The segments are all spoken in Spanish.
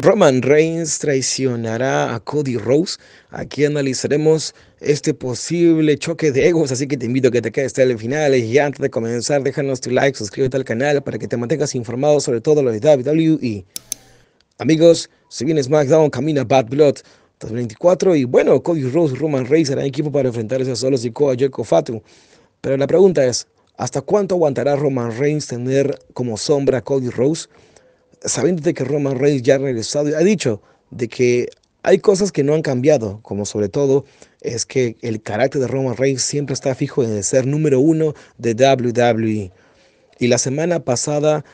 Roman Reigns traicionará a Cody Rose. Aquí analizaremos este posible choque de egos, así que te invito a que te quedes hasta el final. Y antes de comenzar, déjanos tu like, suscríbete al canal para que te mantengas informado sobre todo lo de WWE. Amigos, si bien SmackDown camina Bad Blood 2024 y bueno, Cody Rose y Roman Reigns harán equipo para enfrentarse a Solos y Koa Jericho Fatu. Pero la pregunta es, ¿hasta cuánto aguantará Roman Reigns tener como sombra a Cody Rose? sabiendo de que Roman Reigns ya ha regresado y ha dicho de que hay cosas que no han cambiado, como sobre todo es que el carácter de Roman Reigns siempre está fijo en ser número uno de WWE. Y la semana pasada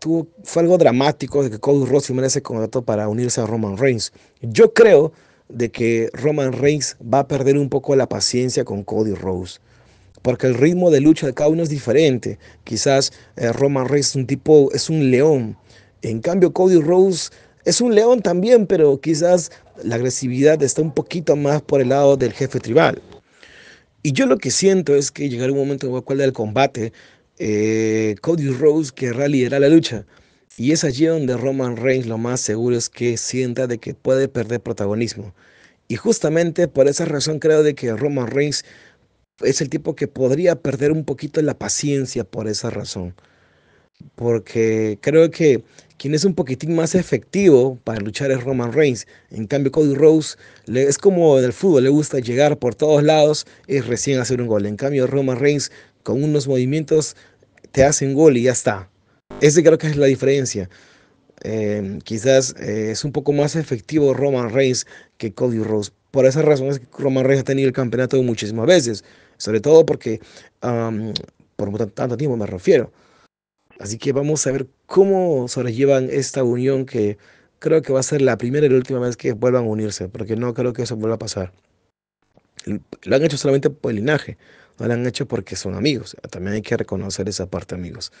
tuvo, fue algo dramático de que Cody Rhodes merece contrato para unirse a Roman Reigns. Yo creo de que Roman Reigns va a perder un poco la paciencia con Cody Rhodes porque el ritmo de lucha de cada uno es diferente. Quizás eh, Roman Reigns es un tipo, es un león, en cambio, Cody Rose es un león también, pero quizás la agresividad está un poquito más por el lado del jefe tribal. Y yo lo que siento es que llegará un momento en el cual del combate, eh, Cody Rose querrá liderar la lucha. Y es allí donde Roman Reigns lo más seguro es que sienta de que puede perder protagonismo. Y justamente por esa razón creo de que Roman Reigns es el tipo que podría perder un poquito la paciencia por esa razón porque creo que quien es un poquitín más efectivo para luchar es Roman Reigns. En cambio, Cody Rose le, es como en el fútbol, le gusta llegar por todos lados y recién hacer un gol. En cambio, Roman Reigns con unos movimientos te hace un gol y ya está. Ese creo que es la diferencia. Em, quizás eh, es un poco más efectivo Roman Reigns que Cody Rose. Por esa razón es que Roman Reigns ha tenido el campeonato muchísimas veces, sobre todo porque por tanto tiempo me refiero. Así que vamos a ver cómo sobrellevan esta unión que creo que va a ser la primera y la última vez que vuelvan a unirse, porque no creo que eso vuelva a pasar. Lo han hecho solamente por el linaje, no lo han hecho porque son amigos. También hay que reconocer esa parte, amigos.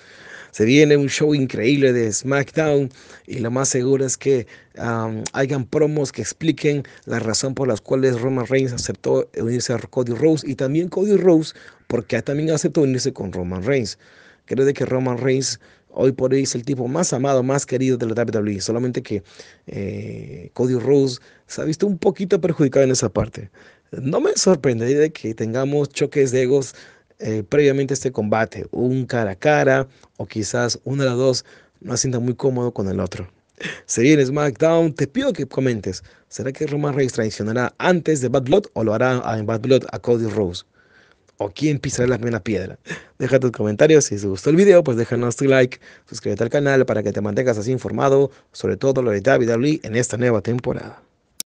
Se viene un show increíble de SmackDown y lo más seguro es que hayan promos que expliquen la razón por las cuales Roman Reigns aceptó unirse a Cody Rhodes y también Cody Rhodes porque también aceptó unirse con Roman Reigns. Creo de que Roman Reigns hoy por hoy es el tipo más amado, más querido de la WWE. Solamente que eh, Cody Rose se ha visto un poquito perjudicado en esa parte. No me sorprendería de que tengamos choques de egos eh, previamente a este combate, un cara a cara o quizás uno de los dos no se sienta muy cómodo con el otro. Se viene SmackDown, te pido que comentes. ¿Será que Roman Reigns traicionará antes de Bad Blood o lo hará en Bad Blood a Cody Rose? o quién pisará la primera piedra. Deja tus comentarios, si te gustó el video, pues déjanos tu like, suscríbete al canal para que te mantengas así informado sobre todo lo de David Ali en esta nueva temporada.